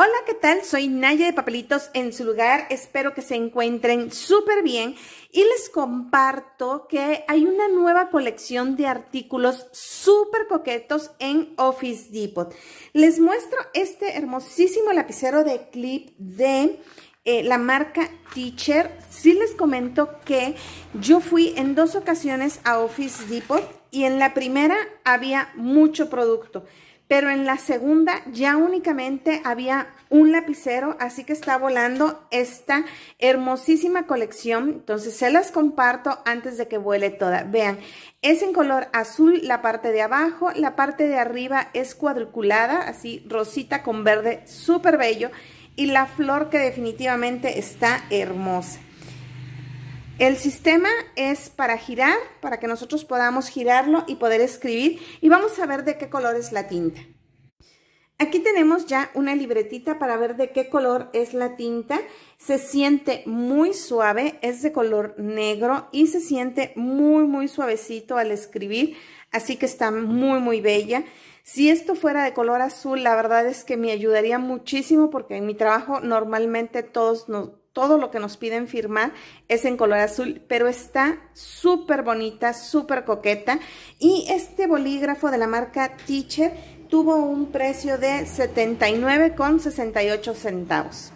Hola, ¿qué tal? Soy Naya de Papelitos en su lugar. Espero que se encuentren súper bien y les comparto que hay una nueva colección de artículos súper coquetos en Office Depot. Les muestro este hermosísimo lapicero de clip de eh, la marca Teacher. Sí les comento que yo fui en dos ocasiones a Office Depot y en la primera había mucho producto pero en la segunda ya únicamente había un lapicero, así que está volando esta hermosísima colección. Entonces se las comparto antes de que vuele toda. Vean, es en color azul la parte de abajo, la parte de arriba es cuadriculada, así rosita con verde, súper bello. Y la flor que definitivamente está hermosa. El sistema es para girar, para que nosotros podamos girarlo y poder escribir. Y vamos a ver de qué color es la tinta. Aquí tenemos ya una libretita para ver de qué color es la tinta. Se siente muy suave, es de color negro y se siente muy, muy suavecito al escribir. Así que está muy, muy bella. Si esto fuera de color azul, la verdad es que me ayudaría muchísimo porque en mi trabajo normalmente todos nos, todo lo que nos piden firmar es en color azul, pero está súper bonita, súper coqueta. Y este bolígrafo de la marca Teacher tuvo un precio de 79,68 centavos.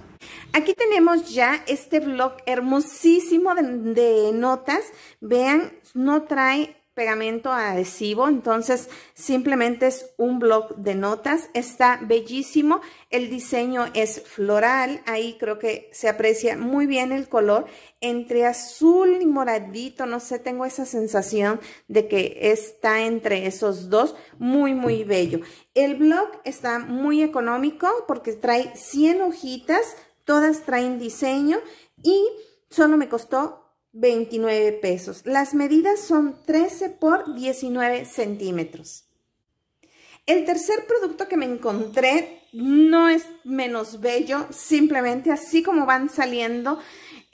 Aquí tenemos ya este blog hermosísimo de, de notas. Vean, no trae pegamento adhesivo, entonces simplemente es un blog de notas, está bellísimo, el diseño es floral, ahí creo que se aprecia muy bien el color, entre azul y moradito, no sé, tengo esa sensación de que está entre esos dos, muy muy bello. El blog está muy económico porque trae 100 hojitas, todas traen diseño y solo me costó 29 pesos. Las medidas son 13 por 19 centímetros. El tercer producto que me encontré no es menos bello, simplemente así como van saliendo,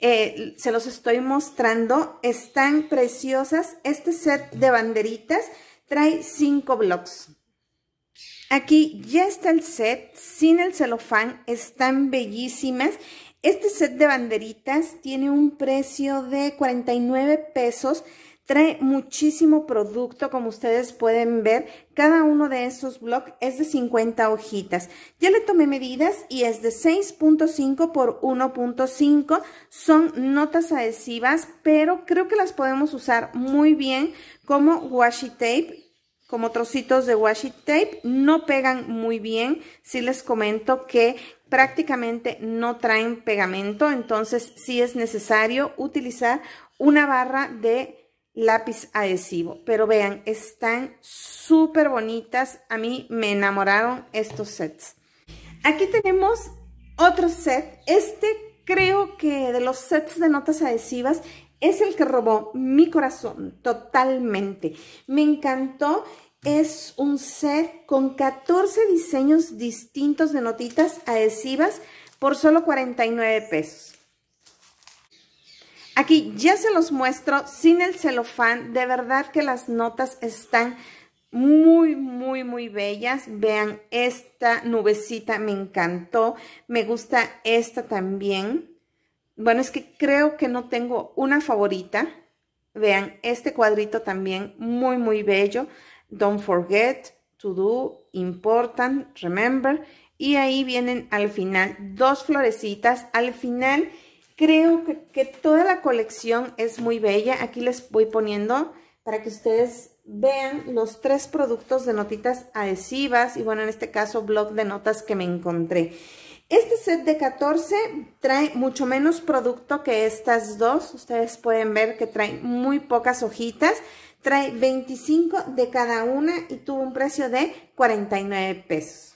eh, se los estoy mostrando, están preciosas. Este set de banderitas trae 5 blocks. Aquí ya está el set, sin el celofán, están bellísimas este set de banderitas tiene un precio de 49 pesos. Trae muchísimo producto, como ustedes pueden ver. Cada uno de estos blogs es de 50 hojitas. Ya le tomé medidas y es de 6.5 por 1.5. Son notas adhesivas, pero creo que las podemos usar muy bien como washi tape como trocitos de washi tape, no pegan muy bien. Si sí les comento que prácticamente no traen pegamento, entonces sí es necesario utilizar una barra de lápiz adhesivo. Pero vean, están súper bonitas. A mí me enamoraron estos sets. Aquí tenemos otro set. Este creo que de los sets de notas adhesivas es el que robó mi corazón totalmente. Me encantó. Es un set con 14 diseños distintos de notitas adhesivas por solo 49 pesos. Aquí ya se los muestro sin el celofán. De verdad que las notas están muy, muy, muy bellas. Vean, esta nubecita me encantó. Me gusta esta también. Bueno, es que creo que no tengo una favorita. Vean, este cuadrito también muy, muy bello. Don't forget, to do, important, remember. Y ahí vienen al final dos florecitas. Al final creo que, toda la colección es muy bella. Aquí les voy poniendo para que ustedes vean los tres productos de notitas adhesivas y bueno, en este caso blog de notas que me encontré. Este set de 14 trae mucho menos producto que estas dos. Ustedes pueden ver que trae muy pocas hojitas. Trae 25 de cada una y tuvo un precio de 49 pesos.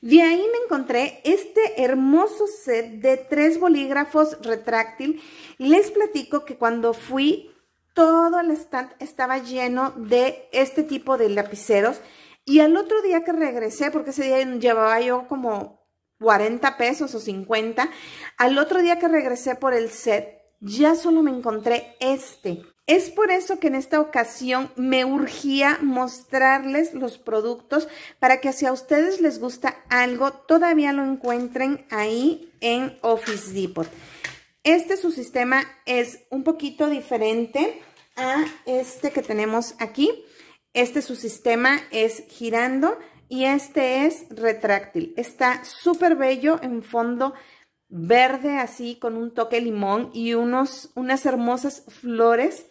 De ahí me encontré este hermoso set de tres bolígrafos retráctil. Les platico que cuando fui, todo el stand estaba lleno de este tipo de lapiceros. Y al otro día que regresé, porque ese día llevaba yo como 40 pesos o 50, al otro día que regresé por el set, ya solo me encontré este. Es por eso que en esta ocasión me urgía mostrarles los productos para que si a ustedes les gusta algo, todavía lo encuentren ahí en Office Depot. Este su sistema es un poquito diferente a este que tenemos aquí. Este su sistema es girando y este es retráctil. Está súper bello en fondo verde así con un toque limón y unos, unas hermosas flores.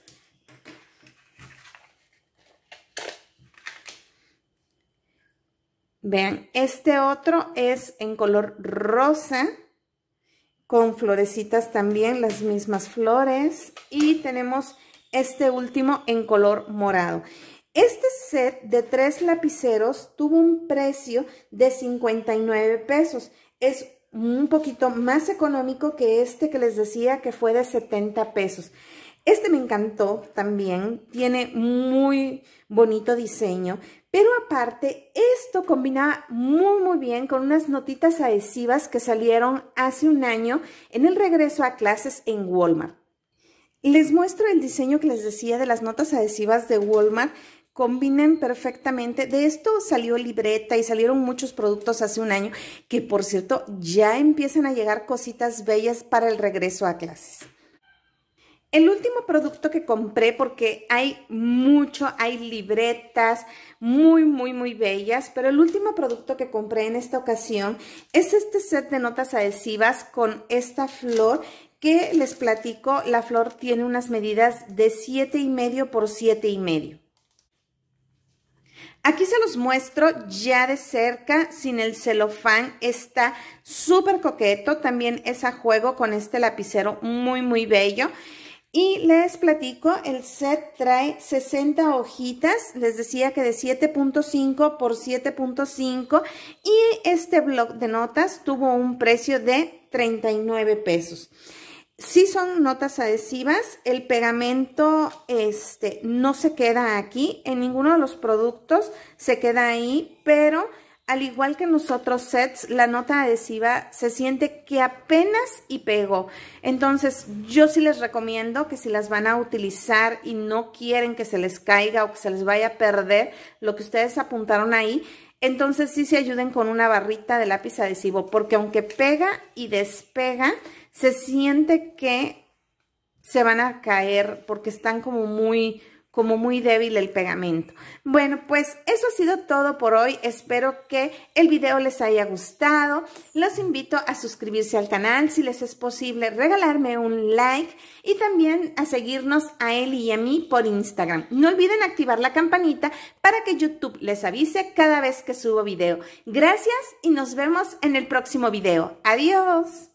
Vean, este otro es en color rosa con florecitas también, las mismas flores. Y tenemos este último en color morado. Este set de tres lapiceros tuvo un precio de 59 pesos. Es un poquito más económico que este que les decía que fue de 70 pesos. Este me encantó también, tiene muy bonito diseño, pero aparte esto combinaba muy muy bien con unas notitas adhesivas que salieron hace un año en el regreso a clases en Walmart. Les muestro el diseño que les decía de las notas adhesivas de Walmart Combinen perfectamente. De esto salió libreta y salieron muchos productos hace un año, que por cierto ya empiezan a llegar cositas bellas para el regreso a clases. El último producto que compré, porque hay mucho, hay libretas muy, muy, muy bellas, pero el último producto que compré en esta ocasión es este set de notas adhesivas con esta flor que les platico, la flor tiene unas medidas de 7,5 por 7,5. Aquí se los muestro ya de cerca, sin el celofán, está súper coqueto, también es a juego con este lapicero muy muy bello. Y les platico, el set trae 60 hojitas, les decía que de 7.5 por 7.5 y este blog de notas tuvo un precio de 39 pesos sí son notas adhesivas, el pegamento este, no se queda aquí, en ninguno de los productos se queda ahí, pero al igual que nosotros sets, la nota adhesiva se siente que apenas y pegó. Entonces, yo sí les recomiendo que si las van a utilizar y no quieren que se les caiga o que se les vaya a perder lo que ustedes apuntaron ahí, entonces sí se ayuden con una barrita de lápiz adhesivo, porque aunque pega y despega, se siente que se van a caer porque están como muy, como muy débil el pegamento. Bueno, pues eso ha sido todo por hoy. Espero que el video les haya gustado. Los invito a suscribirse al canal si les es posible, regalarme un like y también a seguirnos a él y a mí por Instagram. No olviden activar la campanita para que YouTube les avise cada vez que subo video. Gracias y nos vemos en el próximo video. Adiós.